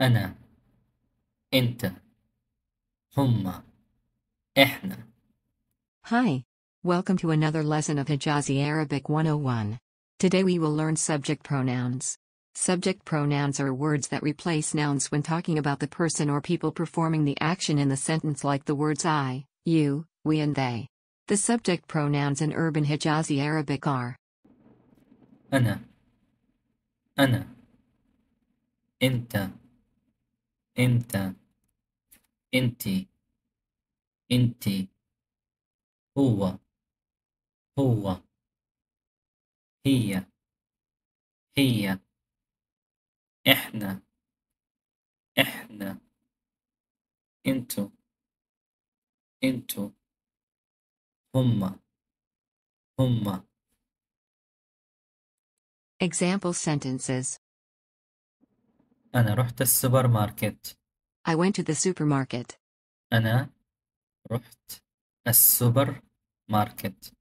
أنا أنت هما إحنا Hi. Welcome to another lesson of Hijazi Arabic 101. Today we will learn subject pronouns. Subject pronouns are words that replace nouns when talking about the person or people performing the action in the sentence like the words I, you, we and they. The subject pronouns in urban Hijazi Arabic are أنا أنا أنت أنت أنت أنت هو هو هي هي إحنا إحنا أنتو أنتو هما هما Example sentences أنا رحت السوبر ماركت. I went to the supermarket. أنا رحت السوبر ماركت.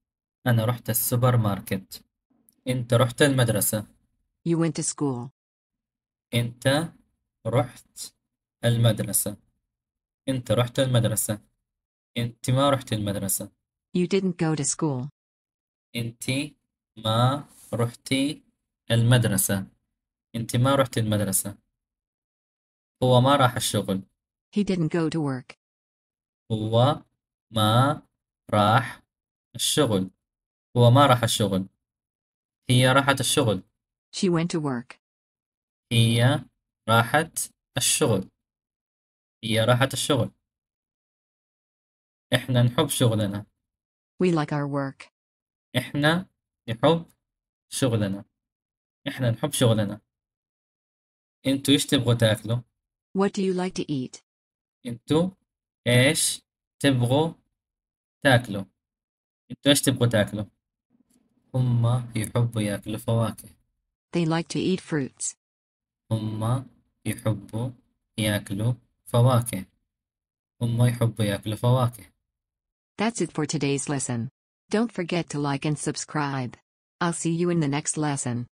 أنا رحت السوبر ماركت. أنت رحت المدرسة. You went to school. أنت رحت المدرسة. أنت رحت المدرسة. أنت ما رحت المدرسة. You didn't go to school. أنت ما رحتي المدرسة. أنت ما رحت المدرسة. هو ما راح الشغل. He didn't go to work. هو ما راح الشغل. هو ما راح الشغل. هي راحت الشغل. She went to work. هي راحت الشغل. هي راحت الشغل. إحنا نحب شغلنا. We like our work. إحنا نحب شغلنا. إحنا نحب شغلنا. أنتوا إيش تبغوا تاكلوا؟ What do you like to eat? انتو ايش تبغوا تاكلوا انتو ايش تبغوا تاكلوا هما يحبوا ياكلوا فواكه They like to eat fruits. هما يحبوا ياكلوا فواكه هما يحبوا ياكلوا فواكه That's it for today's lesson. Don't forget to like and subscribe. I'll see you in the next lesson.